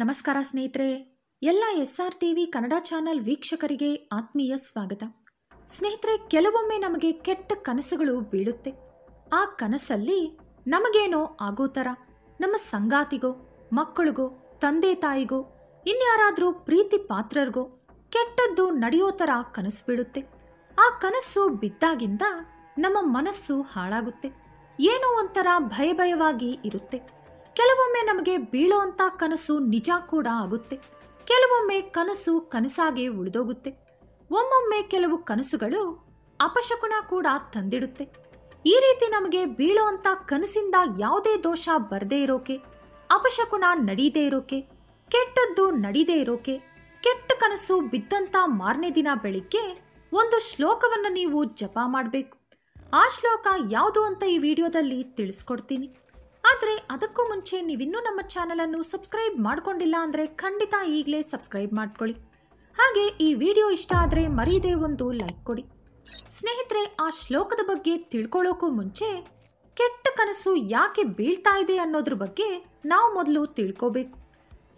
ನಮಸ್ಕಾರ ಸ್ನೇಹಿತರೆ ಎಲ್ಲ S R T V Kannada channel ವೀಕ್ಷಕರಿಗೆ ಆತ್ಮೀಯ ಸ್ವಾಗತ ಸ್ನೇಹಿತರೆ ಕೆಲವೊಮ್ಮೆ ನಮಗೆ ಕೆಟ್ಟ ಕನಸುಗಳು ಬೀಳುತ್ತೆ ಆ ಕನಸಲ್ಲಿ ನಮಗೇನೋ ಆಗೋ ಥರ ನಮ್ಮ ಸಂಗಾತಿಗೋ ಮಕ್ಕಳಿಗೋ ತಂದೆ ತಾಯಿಗೋ ಇನ್ಯಾರಾದ್ರೂ ಪ್ರೀತಿ ಪಾತ್ರರಿಗೋ ಕೆಟ್ಟದ್ದು ನಡೆಯೋ ಥರ ಕನಸು ಬೀಳುತ್ತೆ ಆ ಕನಸು ಬಿದ್ದಾಗಿಂದ ನಮ್ಮ ಮನಸ್ಸು ಹಾಳಾಗುತ್ತೆ ಏನೋ ಒಂಥರ ಭಯ ಭಯವಾಗಿ ಇರುತ್ತೆ ಕೆಲವೊಮ್ಮೆ ನಮಗೆ ಬೀಳುವಂಥ ಕನಸು ನಿಜ ಕೂಡ ಆಗುತ್ತೆ ಕೆಲವೊಮ್ಮೆ ಕನಸು ಕನಸಾಗಿ ಉಳಿದೋಗುತ್ತೆ ಒಮ್ಮೊಮ್ಮೆ ಕೆಲವು ಕನಸುಗಳು ಅಪಶಕುನ ಕೂಡ ತಂದಿಡುತ್ತೆ ಈ ರೀತಿ ನಮಗೆ ಬೀಳುವಂಥ ಕನಸಿಂದ ಯಾವುದೇ ದೋಷ ಬರದೇ ಇರೋಕೆ ಅಪಶಕುನ ನಡೀದೇ ಇರೋಕೆ ಕೆಟ್ಟದ್ದು ನಡೀದೇ ಇರೋಕೆ ಕೆಟ್ಟ ಕನಸು ಬಿದ್ದಂಥ ಮಾರನೇ ದಿನ ಬೆಳಿಗ್ಗೆ ಒಂದು ಶ್ಲೋಕವನ್ನು ನೀವು ಜಪ ಮಾಡಬೇಕು ಆ ಶ್ಲೋಕ ಯಾವುದು ಅಂತ ಈ ವಿಡಿಯೋದಲ್ಲಿ ತಿಳಿಸ್ಕೊಡ್ತೀನಿ ಆದರೆ ಅದಕ್ಕೂ ಮುಂಚೆ ನೀವಿನ್ನೂ ನಮ್ಮ ಚಾನಲನ್ನು ಸಬ್ಸ್ಕ್ರೈಬ್ ಮಾಡಿಕೊಂಡಿಲ್ಲ ಅಂದರೆ ಖಂಡಿತ ಈಗಲೇ ಸಬ್ಸ್ಕ್ರೈಬ್ ಮಾಡ್ಕೊಳ್ಳಿ ಹಾಗೆ ಈ ವಿಡಿಯೋ ಇಷ್ಟ ಆದರೆ ಮರೀದೇ ಒಂದು ಲೈಕ್ ಕೊಡಿ ಸ್ನೇಹಿತರೆ ಆ ಶ್ಲೋಕದ ಬಗ್ಗೆ ತಿಳ್ಕೊಳ್ಳೋಕ್ಕೂ ಮುಂಚೆ ಕೆಟ್ಟ ಕನಸು ಯಾಕೆ ಬೀಳ್ತಾ ಇದೆ ಅನ್ನೋದ್ರ ಬಗ್ಗೆ ನಾವು ಮೊದಲು ತಿಳ್ಕೋಬೇಕು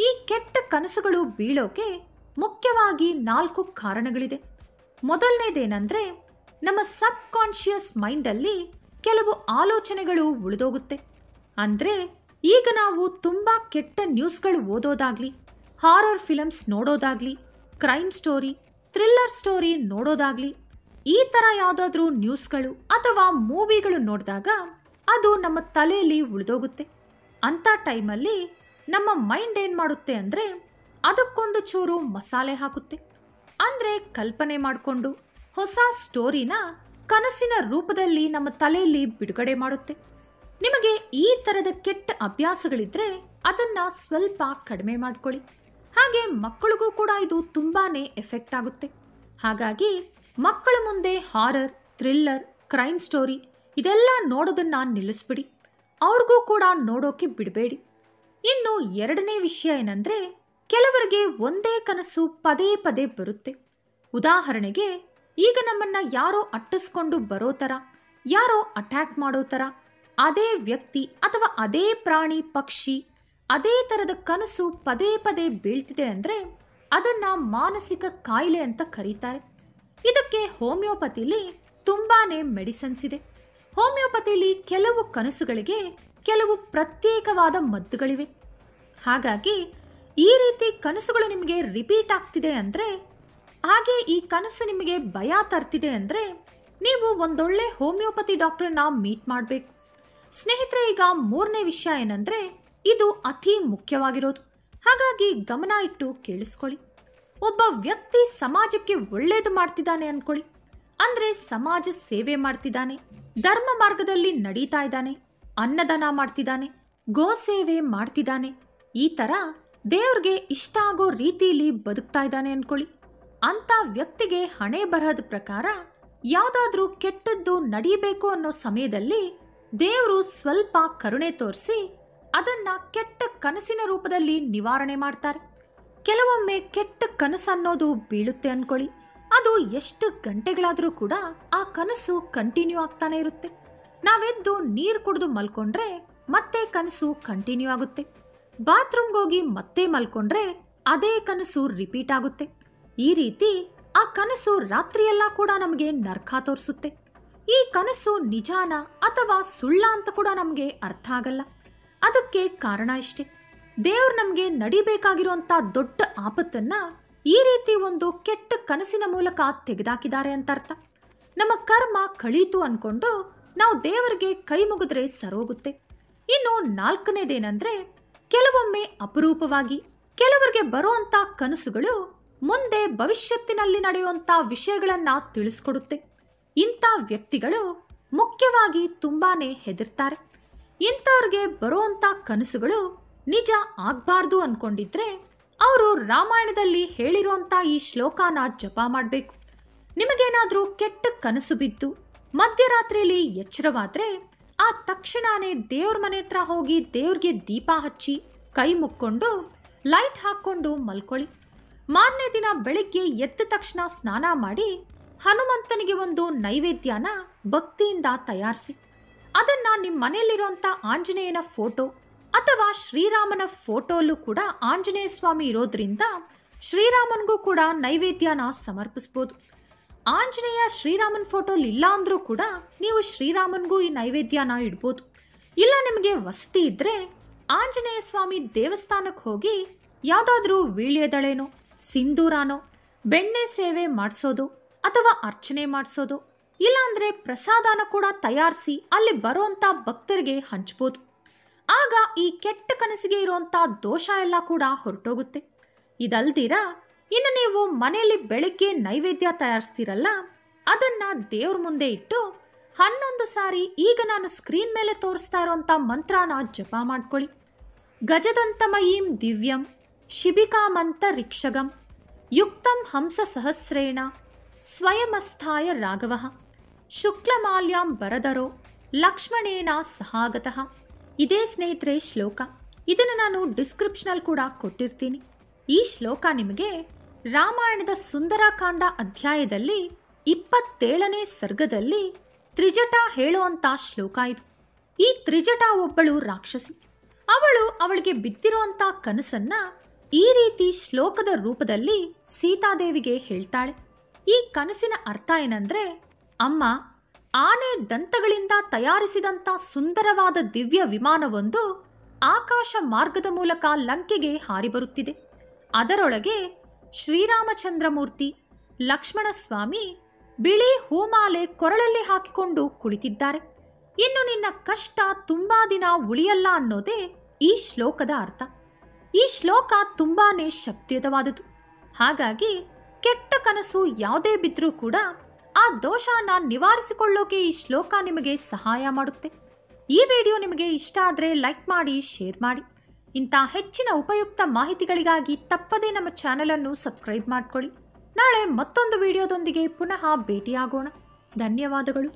ಈ ಕೆಟ್ಟ ಕನಸುಗಳು ಬೀಳೋಕೆ ಮುಖ್ಯವಾಗಿ ನಾಲ್ಕು ಕಾರಣಗಳಿದೆ ಮೊದಲನೇದೇನೆಂದರೆ ನಮ್ಮ ಸಬ್ ಕಾನ್ಷಿಯಸ್ ಮೈಂಡಲ್ಲಿ ಕೆಲವು ಆಲೋಚನೆಗಳು ಉಳಿದೋಗುತ್ತೆ ಅಂದರೆ ಈಗ ನಾವು ತುಂಬ ಕೆಟ್ಟ ನ್ಯೂಸ್ಗಳು ಓದೋದಾಗ್ಲಿ ಹಾರರ್ ಫಿಲಮ್ಸ್ ನೋಡೋದಾಗ್ಲಿ ಕ್ರೈಮ್ ಸ್ಟೋರಿ ಥ್ರಿಲ್ಲರ್ ಸ್ಟೋರಿ ನೋಡೋದಾಗ್ಲಿ ಈ ಥರ ಯಾವುದಾದ್ರೂ ನ್ಯೂಸ್ಗಳು ಅಥವಾ ಮೂವಿಗಳು ನೋಡಿದಾಗ ಅದು ನಮ್ಮ ತಲೆಯಲ್ಲಿ ಉಳಿದೋಗುತ್ತೆ ಅಂಥ ಟೈಮಲ್ಲಿ ನಮ್ಮ ಮೈಂಡ್ ಏನು ಮಾಡುತ್ತೆ ಅಂದರೆ ಅದಕ್ಕೊಂದು ಚೂರು ಮಸಾಲೆ ಹಾಕುತ್ತೆ ಅಂದರೆ ಕಲ್ಪನೆ ಮಾಡಿಕೊಂಡು ಹೊಸ ಸ್ಟೋರಿನ ಕನಸಿನ ರೂಪದಲ್ಲಿ ನಮ್ಮ ತಲೆಯಲ್ಲಿ ಬಿಡುಗಡೆ ಮಾಡುತ್ತೆ ನಿಮಗೆ ಈ ಥರದ ಕೆಟ್ಟ ಅಭ್ಯಾಸಗಳಿದ್ರೆ ಅದನ್ನು ಸ್ವಲ್ಪ ಕಡಿಮೆ ಮಾಡ್ಕೊಳ್ಳಿ ಹಾಗೆ ಮಕ್ಕಳಿಗೂ ಕೂಡ ಇದು ತುಂಬಾ ಎಫೆಕ್ಟ್ ಆಗುತ್ತೆ ಹಾಗಾಗಿ ಮಕ್ಕಳ ಮುಂದೆ ಹಾರರ್ ಥ್ರಿಲ್ಲರ್ ಕ್ರೈಮ್ ಸ್ಟೋರಿ ಇದೆಲ್ಲ ನೋಡೋದನ್ನು ನಿಲ್ಲಿಸ್ಬಿಡಿ ಅವ್ರಿಗೂ ಕೂಡ ನೋಡೋಕೆ ಬಿಡಬೇಡಿ ಇನ್ನು ಎರಡನೇ ವಿಷಯ ಏನಂದರೆ ಕೆಲವರಿಗೆ ಒಂದೇ ಕನಸು ಪದೇ ಪದೇ ಬರುತ್ತೆ ಉದಾಹರಣೆಗೆ ಈಗ ನಮ್ಮನ್ನು ಯಾರೋ ಅಟ್ಟಿಸ್ಕೊಂಡು ಬರೋ ಥರ ಯಾರೋ ಅಟ್ಯಾಕ್ ಮಾಡೋ ಥರ ಅದೇ ವ್ಯಕ್ತಿ ಅಥವಾ ಅದೇ ಪ್ರಾಣಿ ಪಕ್ಷಿ ಅದೇ ಥರದ ಕನಸು ಪದೇ ಪದೇ ಬೀಳ್ತಿದೆ ಅಂದರೆ ಅದನ್ನು ಮಾನಸಿಕ ಕಾಯಿಲೆ ಅಂತ ಕರೀತಾರೆ ಇದಕ್ಕೆ ಹೋಮಿಯೋಪತಿಲಿ ತುಂಬಾ ಮೆಡಿಸನ್ಸ್ ಇದೆ ಹೋಮಿಯೋಪತಿಲಿ ಕೆಲವು ಕನಸುಗಳಿಗೆ ಕೆಲವು ಪ್ರತ್ಯೇಕವಾದ ಮದ್ದುಗಳಿವೆ ಹಾಗಾಗಿ ಈ ರೀತಿ ಕನಸುಗಳು ನಿಮಗೆ ರಿಪೀಟ್ ಆಗ್ತಿದೆ ಅಂದರೆ ಹಾಗೆ ಈ ಕನಸು ನಿಮಗೆ ಭಯ ತರ್ತಿದೆ ಅಂದರೆ ನೀವು ಒಂದೊಳ್ಳೆ ಹೋಮಿಯೋಪತಿ ಡಾಕ್ಟ್ರನ್ನ ಮೀಟ್ ಮಾಡಬೇಕು ಸ್ನೇಹಿತರೆ ಈಗ ಮೂರನೇ ವಿಷಯ ಏನಂದರೆ ಇದು ಅತಿ ಮುಖ್ಯವಾಗಿರೋದು ಹಾಗಾಗಿ ಗಮನ ಇಟ್ಟು ಕೇಳಿಸ್ಕೊಳ್ಳಿ ಒಬ್ಬ ವ್ಯಕ್ತಿ ಸಮಾಜಕ್ಕೆ ಒಳ್ಳೆಯದು ಮಾಡ್ತಿದ್ದಾನೆ ಅಂದ್ಕೊಳ್ಳಿ ಅಂದರೆ ಸಮಾಜ ಸೇವೆ ಮಾಡ್ತಿದ್ದಾನೆ ಧರ್ಮ ಮಾರ್ಗದಲ್ಲಿ ನಡೀತಾ ಇದ್ದಾನೆ ಅನ್ನದಾನ ಮಾಡ್ತಿದ್ದಾನೆ ಗೋ ಸೇವೆ ಮಾಡ್ತಿದ್ದಾನೆ ಈ ಥರ ದೇವ್ರಿಗೆ ಇಷ್ಟ ಆಗೋ ರೀತಿಯಲ್ಲಿ ಬದುಕ್ತಾ ಇದ್ದಾನೆ ಅನ್ಕೊಳ್ಳಿ ಅಂಥ ವ್ಯಕ್ತಿಗೆ ಹಣೆ ಬರಹದ ಪ್ರಕಾರ ಯಾವುದಾದ್ರೂ ಕೆಟ್ಟದ್ದು ನಡೀಬೇಕು ಅನ್ನೋ ಸಮಯದಲ್ಲಿ ದೇವರು ಸ್ವಲ್ಪ ಕರುಣೆ ತೋರಿಸಿ ಅದನ್ನ ಕೆಟ್ಟ ಕನಸಿನ ರೂಪದಲ್ಲಿ ನಿವಾರಣೆ ಮಾಡ್ತಾರೆ ಕೆಲವೊಮ್ಮೆ ಕೆಟ್ಟ ಕನಸು ಅನ್ನೋದು ಬೀಳುತ್ತೆ ಅನ್ಕೊಳ್ಳಿ ಅದು ಎಷ್ಟು ಗಂಟೆಗಳಾದರೂ ಕೂಡ ಆ ಕನಸು ಕಂಟಿನ್ಯೂ ಆಗ್ತಾನೆ ಇರುತ್ತೆ ನಾವೆದ್ದು ನೀರು ಕುಡಿದು ಮಲ್ಕೊಂಡ್ರೆ ಮತ್ತೆ ಕನಸು ಕಂಟಿನ್ಯೂ ಆಗುತ್ತೆ ಬಾತ್ರೂಮ್ಗೆ ಹೋಗಿ ಮತ್ತೆ ಮಲ್ಕೊಂಡ್ರೆ ಅದೇ ಕನಸು ರಿಪೀಟ್ ಆಗುತ್ತೆ ಈ ರೀತಿ ಆ ಕನಸು ರಾತ್ರಿಯೆಲ್ಲ ಕೂಡ ನಮಗೆ ನರ್ಕ ತೋರಿಸುತ್ತೆ ಈ ಕನಸು ನಿಜಾನ ಅಥವಾ ಸುಳ್ಳ ಅಂತ ಕೂಡ ನಮಗೆ ಅರ್ಥ ಆಗಲ್ಲ ಅದಕ್ಕೆ ಕಾರಣ ಇಷ್ಟೇ ದೇವ್ರು ನಮಗೆ ನಡಿಬೇಕಾಗಿರುವಂಥ ದೊಡ್ಡ ಆಪತ್ತನ್ನು ಈ ರೀತಿ ಒಂದು ಕೆಟ್ಟ ಕನಸಿನ ಮೂಲಕ ತೆಗೆದಾಕಿದ್ದಾರೆ ಅಂತ ಅರ್ಥ ನಮ್ಮ ಕರ್ಮ ಕಳೀತು ಅಂದ್ಕೊಂಡು ನಾವು ದೇವರಿಗೆ ಕೈ ಮುಗಿದ್ರೆ ಸರೋಗುತ್ತೆ ಇನ್ನು ನಾಲ್ಕನೇದೇನೆಂದರೆ ಕೆಲವೊಮ್ಮೆ ಅಪರೂಪವಾಗಿ ಕೆಲವರಿಗೆ ಬರುವಂಥ ಕನಸುಗಳು ಮುಂದೆ ಭವಿಷ್ಯತ್ತಿನಲ್ಲಿ ನಡೆಯುವಂಥ ವಿಷಯಗಳನ್ನು ತಿಳಿಸ್ಕೊಡುತ್ತೆ ಇಂಥ ವ್ಯಕ್ತಿಗಳು ಮುಖ್ಯವಾಗಿ ತುಂಬಾ ಹೆದರ್ತಾರೆ ಇಂಥವ್ರಿಗೆ ಬರುವಂಥ ಕನಸುಗಳು ನಿಜ ಆಗ್ಬಾರ್ದು ಅನ್ಕೊಂಡಿದ್ರೆ ಅವರು ರಾಮಾಯಣದಲ್ಲಿ ಹೇಳಿರುವಂಥ ಈ ಶ್ಲೋಕನ ಜಪ ಮಾಡಬೇಕು ನಿಮಗೇನಾದರೂ ಕೆಟ್ಟ ಕನಸು ಬಿದ್ದು ಮಧ್ಯರಾತ್ರಿಯಲ್ಲಿ ಎಚ್ಚರವಾದ್ರೆ ಆ ತಕ್ಷಣನೇ ದೇವ್ರ ಮನೆ ಹತ್ರ ಹೋಗಿ ದೇವ್ರಿಗೆ ದೀಪ ಹಚ್ಚಿ ಕೈ ಮುಕ್ಕೊಂಡು ಲೈಟ್ ಹಾಕ್ಕೊಂಡು ಮಲ್ಕೊಳ್ಳಿ ಮಾರನೇ ದಿನ ಬೆಳಿಗ್ಗೆ ಎದ್ದ ತಕ್ಷಣ ಸ್ನಾನ ಮಾಡಿ ಹನುಮಂತನಿಗೆ ಒಂದು ನೈವೇದ್ಯನ ಭಕ್ತಿಯಿಂದ ತಯಾರಿಸಿ ಅದನ್ನು ನಿಮ್ಮ ಮನೆಯಲ್ಲಿರುವಂಥ ಆಂಜನೇಯನ ಫೋಟೋ ಅಥವಾ ಶ್ರೀರಾಮನ ಫೋಟೋಲ್ಲೂ ಕೂಡ ಆಂಜನೇಯ ಸ್ವಾಮಿ ಇರೋದ್ರಿಂದ ಶ್ರೀರಾಮನಿಗೂ ಕೂಡ ನೈವೇದ್ಯನ ಸಮರ್ಪಿಸ್ಬೋದು ಆಂಜನೇಯ ಶ್ರೀರಾಮನ ಫೋಟೋ ಇಲ್ಲ ಕೂಡ ನೀವು ಶ್ರೀರಾಮನ್ಗೂ ಈ ನೈವೇದ್ಯನ ಇಡ್ಬೋದು ಇಲ್ಲ ನಿಮಗೆ ವಸತಿ ಇದ್ದರೆ ಆಂಜನೇಯ ಸ್ವಾಮಿ ದೇವಸ್ಥಾನಕ್ಕೆ ಹೋಗಿ ಯಾವುದಾದ್ರೂ ವೀಳ್ಯದಳೆನೋ ಸಿಂಧೂರಾನೋ ಬೆಣ್ಣೆ ಸೇವೆ ಮಾಡಿಸೋದು ಅಥವಾ ಅರ್ಚನೆ ಮಾಡಿಸೋದು ಇಲ್ಲಾಂದರೆ ಪ್ರಸಾದನ ಕೂಡ ತಯಾರಿಸಿ ಅಲ್ಲಿ ಬರೋಂಥ ಭಕ್ತರಿಗೆ ಹಂಚ್ಬೋದು ಆಗ ಈ ಕೆಟ್ಟ ಕನಸಿಗೆ ಇರೋಂಥ ದೋಷ ಎಲ್ಲ ಕೂಡ ಹೊರಟೋಗುತ್ತೆ ಇದಲ್ದಿರ ಇನ್ನು ನೀವು ಮನೆಯಲ್ಲಿ ಬೆಳಗ್ಗೆ ನೈವೇದ್ಯ ತಯಾರಿಸ್ತೀರಲ್ಲ ಅದನ್ನು ದೇವ್ರ ಮುಂದೆ ಇಟ್ಟು ಹನ್ನೊಂದು ಸಾರಿ ಈಗ ನಾನು ಸ್ಕ್ರೀನ್ ಮೇಲೆ ತೋರಿಸ್ತಾ ಇರೋವಂಥ ಮಂತ್ರನ ಜಪ ಮಾಡ್ಕೊಳ್ಳಿ ಗಜದಂತಮಯೀಂ ದಿವ್ಯಂ ಶಿಬಿಕಾಮಂತ ರಿಕ್ಷಗಂ ಯುಕ್ತಂ ಹಂಸ ಸಹಸ್ರೇಣ ಸ್ವಯಮಸ್ಥಾಯ ರಾಘವ ಶುಕ್ಲಮಾಲ್ಯಾಂ ಬರದರೋ ಲಕ್ಷ್ಮಣೇನ ಸಹಾಗತಃ ಇದೇ ಸ್ನೇಹಿತರೆ ಶ್ಲೋಕ ಇದನ್ನು ನಾನು ಡಿಸ್ಕ್ರಿಪ್ಷನಲ್ಲಿ ಕೂಡ ಕೊಟ್ಟಿರ್ತೀನಿ ಈ ಶ್ಲೋಕ ನಿಮಗೆ ರಾಮಾಯಣದ ಸುಂದರಕಾಂಡ ಅಧ್ಯಾಯದಲ್ಲಿ ಇಪ್ಪತ್ತೇಳನೇ ಸರ್ಗದಲ್ಲಿ ತ್ರಿಜಟ ಹೇಳುವಂಥ ಶ್ಲೋಕ ಇದು ಈ ತ್ರಿಜಟ ಒಬ್ಬಳು ರಾಕ್ಷಸಿ ಅವಳು ಅವಳಿಗೆ ಬಿದ್ದಿರುವಂಥ ಕನಸನ್ನ ಈ ರೀತಿ ಶ್ಲೋಕದ ರೂಪದಲ್ಲಿ ಸೀತಾದೇವಿಗೆ ಹೇಳ್ತಾಳೆ ಈ ಕನಸಿನ ಅರ್ಥ ಏನಂದರೆ ಅಮ್ಮ ಆನೆ ದಂತಗಳಿಂದ ತಯಾರಿಸಿದಂಥ ಸುಂದರವಾದ ದಿವ್ಯ ವಿಮಾನವೊಂದು ಆಕಾಶ ಮಾರ್ಗದ ಮೂಲಕ ಲಂಕೆಗೆ ಹಾರಿ ಬರುತ್ತಿದೆ ಅದರೊಳಗೆ ಶ್ರೀರಾಮಚಂದ್ರಮೂರ್ತಿ ಲಕ್ಷ್ಮಣಸ್ವಾಮಿ ಬಿಳಿ ಹೂಮಾಲೆ ಕೊರಳಲ್ಲಿ ಹಾಕಿಕೊಂಡು ಕುಳಿತಿದ್ದಾರೆ ಇನ್ನು ನಿನ್ನ ಕಷ್ಟ ತುಂಬಾ ದಿನ ಉಳಿಯಲ್ಲ ಅನ್ನೋದೇ ಈ ಶ್ಲೋಕದ ಅರ್ಥ ಈ ಶ್ಲೋಕ ತುಂಬಾನೇ ಶಕ್ತಿಯುತವಾದುದು ಹಾಗಾಗಿ ಕೆಟ್ಟ ಕನಸು ಯಾವುದೇ ಬಿದ್ದರೂ ಕೂಡ ಆ ದೋಷನ ನಿವಾರಿಸಿಕೊಳ್ಳೋಕೆ ಈ ಶ್ಲೋಕ ನಿಮಗೆ ಸಹಾಯ ಮಾಡುತ್ತೆ ಈ ವಿಡಿಯೋ ನಿಮಗೆ ಇಷ್ಟ ಆದರೆ ಲೈಕ್ ಮಾಡಿ ಶೇರ್ ಮಾಡಿ ಇಂಥ ಹೆಚ್ಚಿನ ಉಪಯುಕ್ತ ಮಾಹಿತಿಗಳಿಗಾಗಿ ತಪ್ಪದೇ ನಮ್ಮ ಚಾನಲನ್ನು ಸಬ್ಸ್ಕ್ರೈಬ್ ಮಾಡ್ಕೊಳ್ಳಿ ನಾಳೆ ಮತ್ತೊಂದು ವಿಡಿಯೋದೊಂದಿಗೆ ಪುನಃ ಭೇಟಿಯಾಗೋಣ ಧನ್ಯವಾದಗಳು